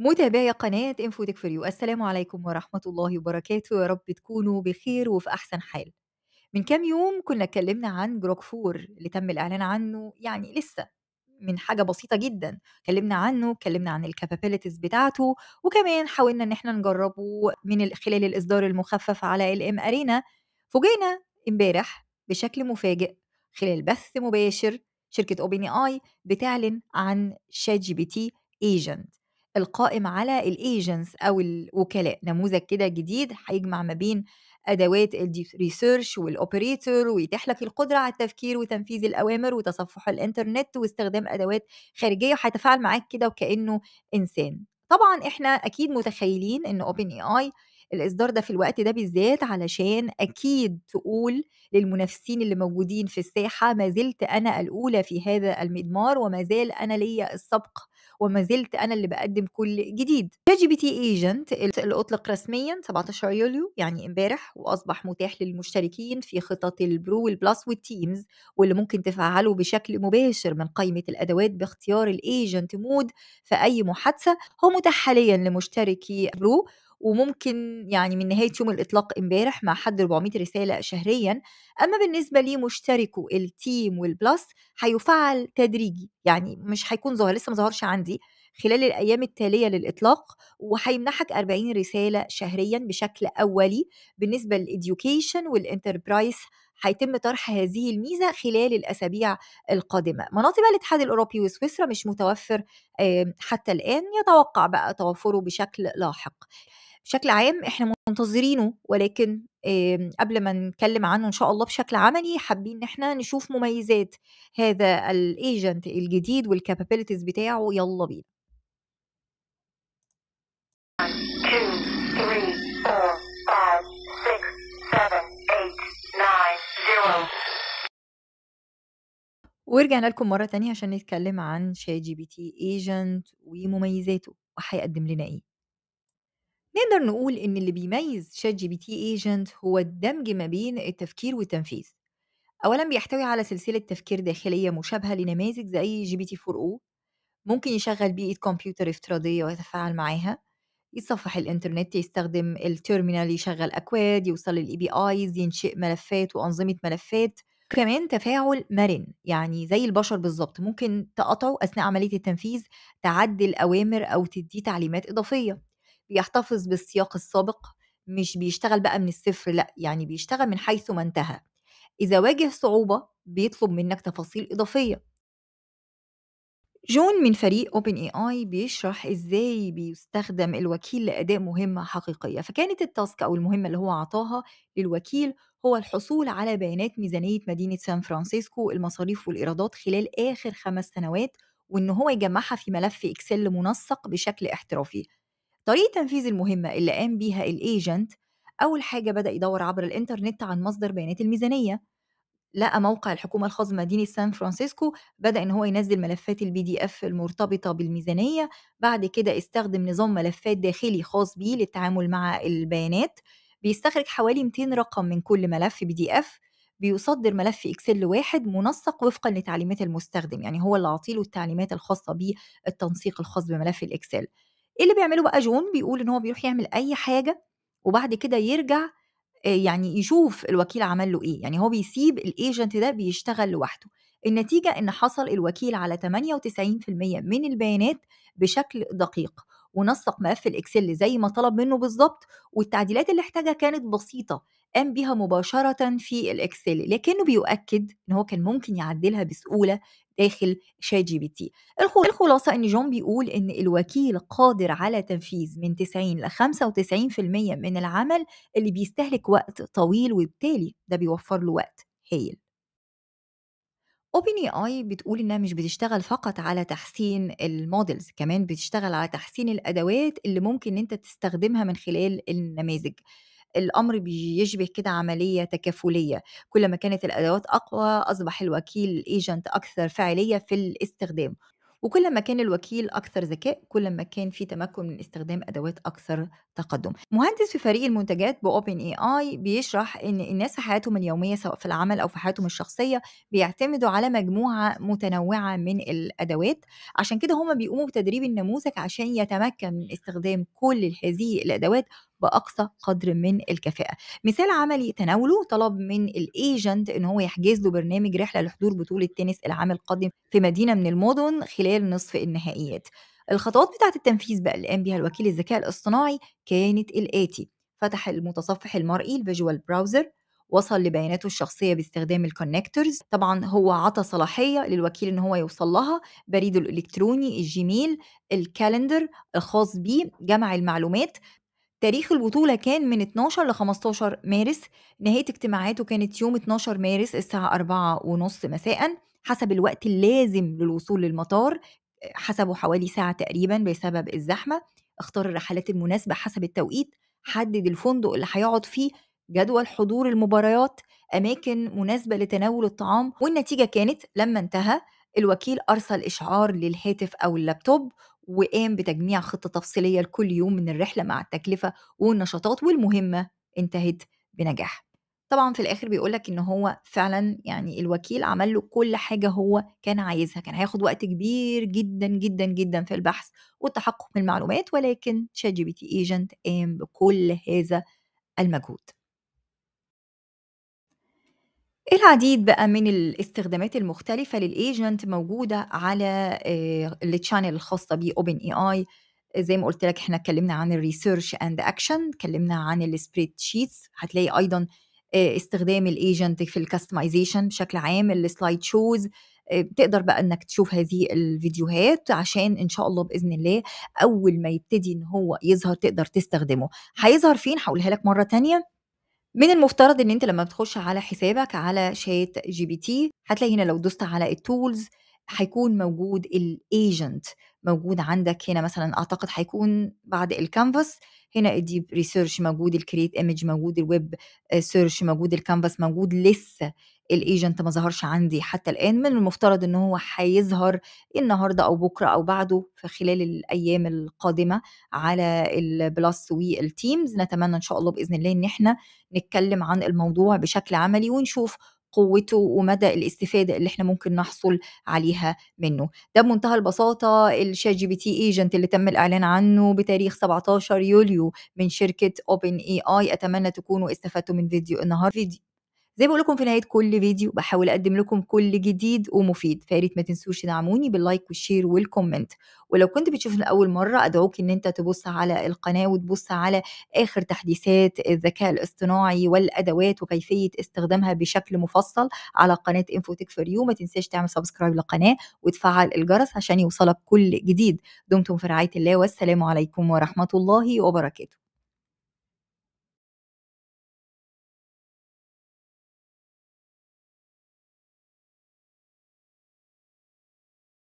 متابعي قناة فور يو السلام عليكم ورحمة الله وبركاته يا رب تكونوا بخير وفي أحسن حال من كام يوم كنا اتكلمنا عن جروك فور اللي تم الإعلان عنه يعني لسه من حاجة بسيطة جدا اتكلمنا عنه اتكلمنا عن الكابابيلتيز بتاعته وكمان حاولنا ان احنا نجربه من خلال الإصدار المخفف على الام ارينا فوجئنا امبارح بشكل مفاجئ خلال بث مباشر شركة اوبيني اي بتعلن عن شات جي بي تي ايجنت القائم على الايجنتس او الوكلاء نموذج كده جديد هيجمع ما بين ادوات الريسيرش والاوبريتور ويتيح لك القدره على التفكير وتنفيذ الاوامر وتصفح الانترنت واستخدام ادوات خارجيه وهيتفاعل معاك كده وكانه انسان طبعا احنا اكيد متخيلين ان اوبن اي اي الاصدار ده في الوقت ده بالذات علشان اكيد تقول للمنافسين اللي موجودين في الساحه ما زلت انا الاولى في هذا المضمار وما زال انا ليا السبق وما زلت انا اللي بقدم كل جديد شات جي بي تي ايجنت اللي اطلق رسميا 17 يوليو يعني امبارح واصبح متاح للمشتركين في خطط البرو والبلس والتيمز واللي ممكن تفعله بشكل مباشر من قائمه الادوات باختيار الايجنت مود في اي محادثه هو متاح حاليا لمشتركي برو وممكن يعني من نهاية يوم الإطلاق امبارح مع حد 400 رسالة شهريا أما بالنسبة لمشتركو التيم والبلس هيفعل تدريجي يعني مش هيكون ظاهر لسه ما ظهرش عندي خلال الأيام التالية للإطلاق وهيمنحك 40 رسالة شهريا بشكل أولي بالنسبة للإديوكيشن والإنتربرايز هيتم طرح هذه الميزه خلال الاسابيع القادمه مناطق الاتحاد الاوروبي وسويسرا مش متوفر حتى الان يتوقع بقى توفره بشكل لاحق بشكل عام احنا منتظرينه ولكن آمم، قبل ما نتكلم عنه ان شاء الله بشكل عملي حابين ان احنا نشوف مميزات هذا الايجنت الجديد والكابابيلتيز بتاعه يلا بينا ورجعنا لكم مرة تانية عشان نتكلم عن شات جي بي تي ايجنت ومميزاته وهيقدم لنا ايه نقدر نقول إن اللي بيميز شات جي بي تي ايجنت هو الدمج ما بين التفكير والتنفيذ أولا بيحتوي على سلسلة تفكير داخلية مشابهة لنماذج زي جي بي تي 4 او ممكن يشغل بيئة كمبيوتر افتراضية ويتفاعل معاها يتصفح الانترنت يستخدم التيرمينال يشغل اكواد يوصل للاي بي ايز ينشئ ملفات وانظمه ملفات كمان تفاعل مرن يعني زي البشر بالظبط ممكن تقطعه اثناء عمليه التنفيذ تعدل اوامر او تديه تعليمات اضافيه بيحتفظ بالسياق السابق مش بيشتغل بقى من الصفر لا يعني بيشتغل من حيث ما انتهى إذا واجه صعوبة بيطلب منك تفاصيل إضافية جون من فريق اوبن اي اي بيشرح ازاي بيستخدم الوكيل لاداء مهمه حقيقيه فكانت التاسك او المهمه اللي هو عطاها للوكيل هو الحصول على بيانات ميزانيه مدينه سان فرانسيسكو المصاريف والايرادات خلال اخر خمس سنوات وان هو يجمعها في ملف اكسل منسق بشكل احترافي طريقة تنفيذ المهمة اللي قام بيها الايجنت أول حاجة بدأ يدور عبر الإنترنت عن مصدر بيانات الميزانية لقى موقع الحكومة الخاص بمدينة سان فرانسيسكو بدأ إن هو ينزل ملفات البي دي اف المرتبطة بالميزانية بعد كده استخدم نظام ملفات داخلي خاص بيه للتعامل مع البيانات بيستخرج حوالي 200 رقم من كل ملف بي دي اف بيصدر ملف اكسل واحد منسق وفقا لتعليمات المستخدم يعني هو اللي عطيله التعليمات الخاصه بالتنسيق الخاص بملف الاكسل إيه اللي بيعمله بقى جون بيقول ان هو بيروح يعمل اي حاجه وبعد كده يرجع آه، يعني يشوف الوكيل عمل له ايه يعني هو بيسيب الايجنت ده بيشتغل لوحده النتيجه ان حصل الوكيل على 98% من البيانات بشكل دقيق ونسق ملف الاكسل زي ما طلب منه بالظبط والتعديلات اللي احتاجها كانت بسيطه قام بيها مباشرة في الإكسل لكنه بيؤكد إن هو كان ممكن يعدلها بسهولة داخل شات جي بي تي الخلاصة إن جون بيقول إن الوكيل قادر على تنفيذ من 90 ل 95% من العمل اللي بيستهلك وقت طويل وبالتالي ده بيوفر له وقت هايل اوبن اي بتقول انها مش بتشتغل فقط على تحسين المودلز كمان بتشتغل على تحسين الادوات اللي ممكن انت تستخدمها من خلال النماذج الامر بيشبه كده عمليه تكافليه كل ما كانت الادوات اقوى اصبح الوكيل الايجنت اكثر فاعليه في الاستخدام وكل ما كان الوكيل اكثر ذكاء كل ما كان في تمكن من استخدام ادوات اكثر تقدم مهندس في فريق المنتجات باوبن اي اي بيشرح ان الناس في حياتهم اليوميه سواء في العمل او في حياتهم الشخصيه بيعتمدوا على مجموعه متنوعه من الادوات عشان كده هما بيقوموا بتدريب النموذج عشان يتمكن من استخدام كل هذه الادوات باقصى قدر من الكفاءه مثال عملي تناوله طلب من الايجنت ان هو يحجز له برنامج رحله لحضور بطوله تنس العام القادم في مدينه من المدن خلال نصف النهائيات الخطوات بتاعه التنفيذ بقى اللي قام بيها الوكيل الذكاء الاصطناعي كانت الاتي فتح المتصفح المرئي الفيجوال براوزر وصل لبياناته الشخصيه باستخدام الكونكتورز طبعا هو عطى صلاحيه للوكيل ان هو يوصل لها بريده الالكتروني الجيميل الكالندر الخاص بيه جمع المعلومات تاريخ البطولة كان من 12 ل 15 مارس نهاية اجتماعاته كانت يوم 12 مارس الساعة 4 ونص مساء حسب الوقت اللازم للوصول للمطار حسبه حوالي ساعة تقريبا بسبب الزحمة اختار الرحلات المناسبة حسب التوقيت حدد الفندق اللي هيقعد فيه جدول حضور المباريات أماكن مناسبة لتناول الطعام والنتيجة كانت لما انتهى الوكيل أرسل إشعار للهاتف أو اللابتوب وقام بتجميع خطة تفصيلية لكل يوم من الرحلة مع التكلفة والنشاطات والمهمة انتهت بنجاح طبعا في الاخر بيقولك ان هو فعلا يعني الوكيل عمل له كل حاجه هو كان عايزها كان هياخد وقت كبير جدا جدا جدا في البحث والتحقق من المعلومات ولكن شات جي بي تي ايجنت قام بكل هذا المجهود إيه العديد بقى من الاستخدامات المختلفة للايجنت موجودة على آه، الخاصه بي اوبن اي اي زي ما قُلت لك إحنا اتكلّمنا عن الريسيرش اند اكشن اتكلّمنا عن السبريد شيتس هتلاقي أيضًا آه، استخدام الايجنت في الكاستمايزيشن بشكل عام، السلايد آه، شوز تقدر بقى إنّك تشوف هذه الفيديوهات عشان إن شاء الله بإذن الله أول ما يبتدي إن هو يظهر تقدر تستخدمه، هيظهر فين؟ هقولها لك مرّة ثانيه من المفترض إن أنت لما بتخش على حسابك على شات جي بي تي هتلاقي هنا لو دوست على التولز هيكون موجود الايجنت موجود عندك هنا مثلا اعتقد هيكون بعد الكانفاس هنا الديب ريسيرش موجود الكريت ايمج موجود الويب سيرش موجود الكانفاس موجود لسه الايجنت ما ظهرش عندي حتى الان من المفترض ان هو هيظهر النهارده او بكره او بعده في خلال الايام القادمه على البلس والتيمز نتمنى ان شاء الله باذن الله ان احنا نتكلم عن الموضوع بشكل عملي ونشوف قوته ومدى الاستفاده اللي احنا ممكن نحصل عليها منه ده بمنتهى البساطه الشات جي بي تي ايجنت اللي تم الاعلان عنه بتاريخ 17 يوليو من شركه اوبن اي اي اتمنى تكونوا استفدتوا من فيديو النهارده زي بقول لكم في نهايه كل فيديو بحاول اقدم لكم كل جديد ومفيد فياريت ما تنسوش تدعموني باللايك والشير والكومنت ولو كنت بتشوفني اول مره ادعوك ان انت تبص على القناه وتبص على اخر تحديثات الذكاء الاصطناعي والادوات وكيفيه استخدامها بشكل مفصل على قناه انفوتك فور يو ما تنساش تعمل سبسكرايب للقناه وتفعل الجرس عشان يوصلك كل جديد دمتم في رعايه الله والسلام عليكم ورحمه الله وبركاته